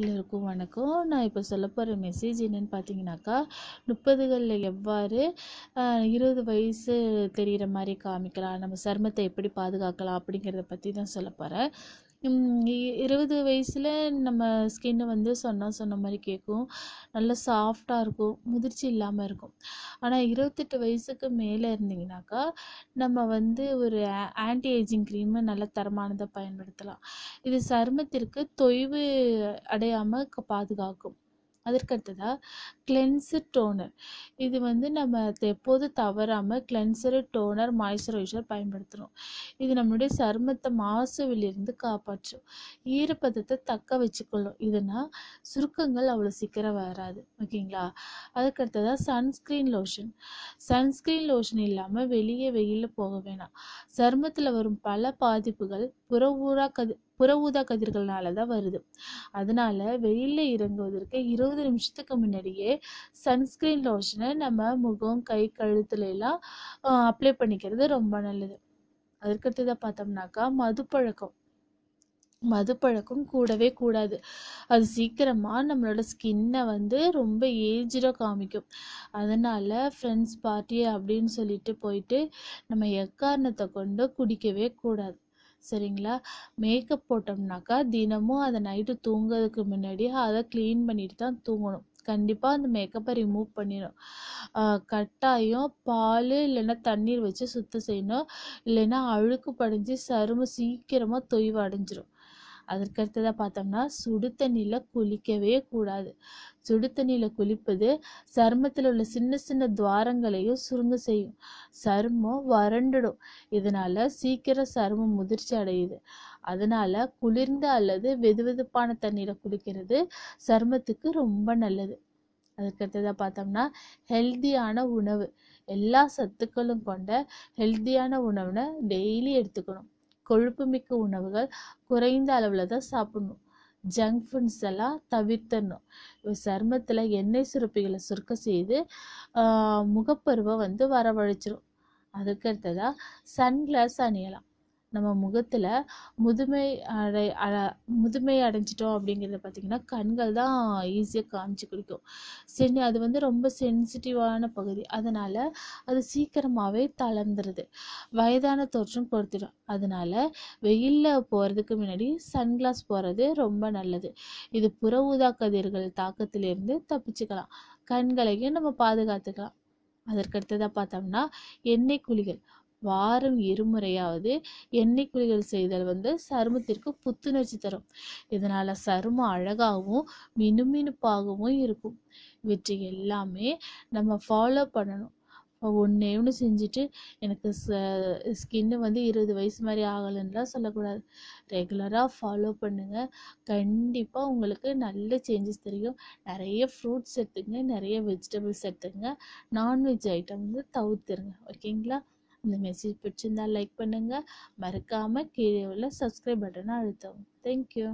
எல்லோருக்கும் வணக்கம் நான் இப்போ சொல்ல போகிற மெசேஜ் என்னென்னு பார்த்தீங்கன்னாக்கா முப்பதுகளில் எவ்வாறு இருபது வயசு தெரிகிற மாதிரி காமிக்கலாம் நம்ம சர்மத்தை எப்படி பாதுகாக்கலாம் அப்படிங்கிறத பற்றி தான் சொல்ல போகிறேன் இருபது வயசில் நம்ம ஸ்கின்னு வந்து சொன்னால் சொன்ன மாதிரி கேட்கும் நல்லா சாஃப்டாக இருக்கும் முதிர்ச்சி இல்லாமல் இருக்கும் ஆனால் இருபத்தெட்டு வயசுக்கு மேலே இருந்தீங்கனாக்கா நம்ம வந்து ஒரு ஆன்டி ஏஜிங் க்ரீமை நல்ல தரமானதை பயன்படுத்தலாம் இது சருமத்திற்கு தொய்வு அடையாமல் பாதுகாக்கும் அதற்கடுத்ததாக கிளென்சு டோனர் இது வந்து நம்ம எப்போது தவறாமல் கிளென்சரு டோனர் மாய்ஸ்சரைசர் பயன்படுத்துகிறோம் இது நம்மளுடைய சருமத்தை மாசுவிலிருந்து காப்பாற்றும் ஈரப்பதத்தை தக்க வச்சுக்கொள்ளும் இதனால் சுருக்கங்கள் அவ்வளோ சீக்கிரம் வராது ஓகேங்களா அதுக்கடுத்ததாக சன்ஸ்க்ரீன் லோஷன் சன்ஸ்க்ரீன் லோஷன் இல்லாமல் வெளியே வெயிலில் போக வேணாம் சருமத்தில் வரும் பல பாதிப்புகள் புற ஊரா கதி புற ஊதா கதிர்களால தான் வருது அதனால வெயிலில் இறங்குவதற்கு இருபது நிமிஷத்துக்கு முன்னாடியே சன்ஸ்கிரீன் லோஷனை நம்ம முகம் கை கழுத்துல எல்லாம் அப்ளை பண்ணிக்கிறது ரொம்ப நல்லது அதற்கடுத்ததாக பார்த்தோம்னாக்கா மதுப்பழக்கம் மதுப்பழக்கம் கூடவே கூடாது அது சீக்கிரமாக நம்மளோட ஸ்கின்னை வந்து ரொம்ப ஏஜ்டாக காமிக்கும் அதனால் ஃப்ரெண்ட்ஸ் பார்ட்டி அப்படின்னு சொல்லிட்டு போயிட்டு நம்ம எக்காரணத்தை கொண்டு குடிக்கவே கூடாது சரிங்களா மேக்கப் போட்டோம்னாக்கா தினமும் அதை நைட்டு தூங்குறதுக்கு முன்னாடி அதை க்ளீன் பண்ணிட்டு தான் தூங்கணும் கண்டிப்பாக அந்த மேக்கப்பை ரிமூவ் பண்ணிடும் கட்டாயம் பால் இல்லைன்னா தண்ணீர் வச்சு சுத்தம் செய்யணும் இல்லைன்னா அழுக்கு படிஞ்சு சருமம் சீக்கிரமாக தொய்வு அடைஞ்சிரும் அதற்கடுத்ததாக பார்த்தோம்னா சுடு தண்ணியில் குளிக்கவே கூடாது சுடு தண்ணியில் குளிப்பது சருமத்தில் உள்ள சின்ன சின்ன துவாரங்களையும் சுருங்க செய்யும் சருமம் வறண்டுடும் இதனால் சீக்கிரம் சருமம் முதிர்ச்சி அடையுது அதனால் குளிர்ந்த அல்லது வெதுவெதுப்பான தண்ணியில் குளிக்கிறது சருமத்துக்கு ரொம்ப நல்லது அதுக்கடுத்ததாக பார்த்தோம்னா ஹெல்த்தியான உணவு எல்லா சத்துக்களும் கொண்ட ஹெல்த்தியான உணவுனை டெய்லி எடுத்துக்கணும் கொழுப்புமிக்க உணவுகள் குறைந்த அளவில் தான் சாப்பிடணும் ஜங்க் ஃபுட்ஸ் எல்லாம் தவிர்த்தணும் சருமத்தில் எண்ணெய் சுரப்பிகளை சுருக்க செய்து முகப்பருவை வந்து வரவழைச்சிரும் அதுக்கு அடுத்ததாக சன்கிளாஸ் அணியலாம் நம்ம முகத்தில் முதுமை அடை அட முதுமை அடைஞ்சிட்டோம் அப்படிங்கிறத பார்த்திங்கன்னா கண்கள் தான் ஈஸியாக காமிச்சு குடிக்கும் சென் அது வந்து ரொம்ப சென்சிட்டிவான பகுதி அதனால் அது சீக்கிரமாகவே தளர்ந்துருது வயதான தோற்றம் கொடுத்துடும் அதனால் வெயிலில் போகிறதுக்கு முன்னாடி சன்கிளாஸ் போகிறது ரொம்ப நல்லது இது புற ஊதா கதிர்கள் தாக்கத்திலிருந்து தப்பிச்சுக்கலாம் கண்களையும் நம்ம பாதுகாத்துக்கலாம் அதற்கடுத்ததாக பார்த்தோம்னா எண்ணெய் குழிகள் வாரம் இருமுறையாவது எண்ணெய் குளிகள் செய்தல் வந்து சருமத்திற்கு புத்துணர்ச்சி தரும் இதனால் சருமம் அழகாகவும் மினுமினுப்பாகவும் இருக்கும் இவற்றை எல்லாமே நம்ம ஃபாலோ பண்ணணும் ஒன்றே ஒன்று செஞ்சுட்டு எனக்கு ச ஸ்கின்னு வந்து இருபது வயசு மாதிரி ஆகலைன்னா சொல்லக்கூடாது ரெகுலராக ஃபாலோ பண்ணுங்கள் கண்டிப்பாக உங்களுக்கு நல்ல சேஞ்சஸ் தெரியும் நிறைய ஃப்ரூட்ஸ் எடுத்துங்க நிறைய வெஜிடபிள்ஸ் எடுத்துங்க நான்வெஜ் ஐட்டம் வந்து தவிர்த்துருங்க ஓகேங்களா இந்த மெசேஜ் பிடிச்சிருந்தா லைக் பண்ணுங்கள் மறக்காமல் கீழே உள்ள சப்ஸ்கிரைப் பட்டனை அழுத்தவும் தேங்க்யூ